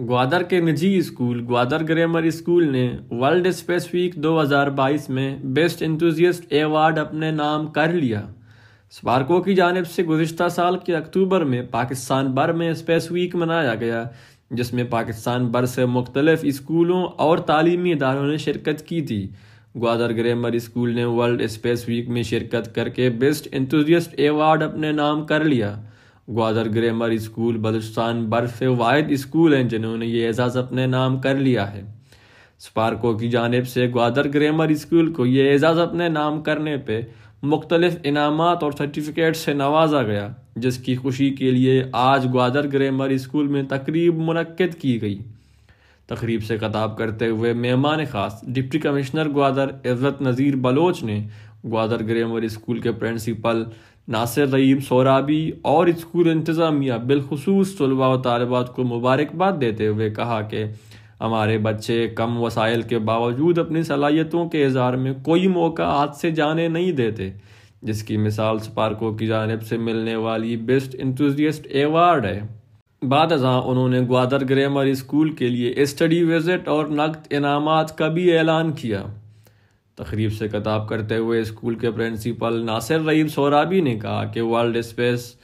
ग्वादर के निजी school Gwadar grammar school ने वर्ल्ड स्पेस वीक 2022 में बेस्ट इंथुजियस्ट एवार्ड अपने नाम कर लिया स्पार्को की जानब से गुजशत साल के अक्टूबर में पाकिस्तान भर में स्पेस वीक मनाया गया जिसमें पाकिस्तान भर से मुख्तलफ स्कूलों और तालीमी इदारों ने शिरकत की थी ग्वादर ग्रामर स्कूल ने वर्ल्ड स्पेस वीक में शिरकत करके बेस्ट इंथुजियस्ट एवार्ड अपने नाम कर लिया ग्वादर ग्रामर स्कूल बलुस्तान बर्फ से वायद स्कूल हैं जिन्होंने ये एजाज़ अपने नाम कर लिया है स्पार्को की जानब से ग्वादर ग्रामर स्कूल को ये एजाज़ अपने नाम करने पर मुख्तलिफ इनाम और सर्टिफिकेट से नवाजा गया जिसकी खुशी के लिए आज ग्वादर ग्रामर स्कूल में तकरीब मनद की गई तकरीब से खताब करते हुए मेहमान खास डिप्टी कमिश्नर ग्वादर इज़्ज़त नज़ीर बलोच ने ग्वादर ग्रामर स्कूल के प्रिंसिपल नासिर रहीम सोराबी और स्कूल इंतज़ामिया बिलखसूस तलबा व तलबात को मुबारकबाद देते हुए कहा कि हमारे बच्चे कम वसाइल के बावजूद अपनी सलाहियतों के इजहार में कोई मौका हाथ से जाने नहीं देते जिसकी मिसाल स्पार्को की जानब से मिलने वाली बेस्ट इंथुजियस्ट एवार्ड है बाद अजा उन्होंने ग्वादर ग्रामर स्कूल के लिए स्टडी विजिट और नकद इनाम का भी ऐलान किया तकरीब से खताब करते हुए स्कूल के प्रिंसिपल नासिर रईब सोराबी ने कहा कि वर्ल्ड स्पेस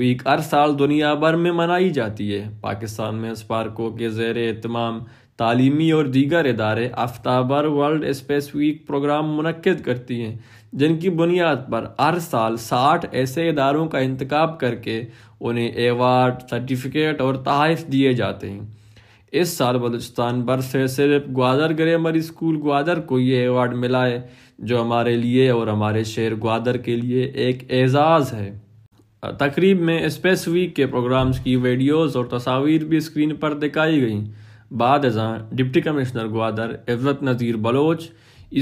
वीक हर साल दुनिया भर में मनाई जाती है पाकिस्तान में पार्कों के जेर अहतमाम तालीमी और दीगर इदारे आफ्ताबर वर्ल्ड स्पेस वीक प्रोग्राम मनद करती हैं जिनकी बुनियाद पर हर साल साठ ऐसे इदारों का इंतखब करके उन्हें एवार्ड सर्टिफिकेट और तहफ़ दिए जाते हैं इस साल बलूचिस्तान भर से सिर्फ ग्वादर ग्रामर स्कूल ग्वादर को ये अवार्ड मिला है जो हमारे लिए और हमारे शहर ग्वादर के लिए एक एजाज़ है तकरीब में स्पेस वीक के प्रोग्राम्स की वीडियोस और तस्वीर भी स्क्रीन पर दिखाई गई बाद अजा deputy commissioner Gwadar Izzat Nazir Baloch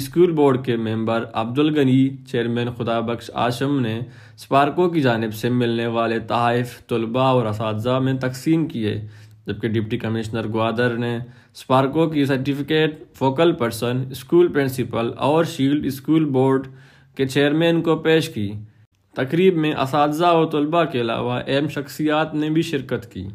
school board के मेंबर अब्दुल गनी चेयरमैन खुदा बख्श आशम ने स्पार्को की जानब से मिलने वाले तहफ़ तलबा और इस में तकसीम किए जबकि डिप्टी कमिश्नर ग्वादर ने स्पार्को की certificate focal person school principal और शील्ड स्कूल बोर्ड के चेयरमैन को पेश की तकरीब में इस और तलबा के अलावा अहम शख्सियात ने भी शिरकत की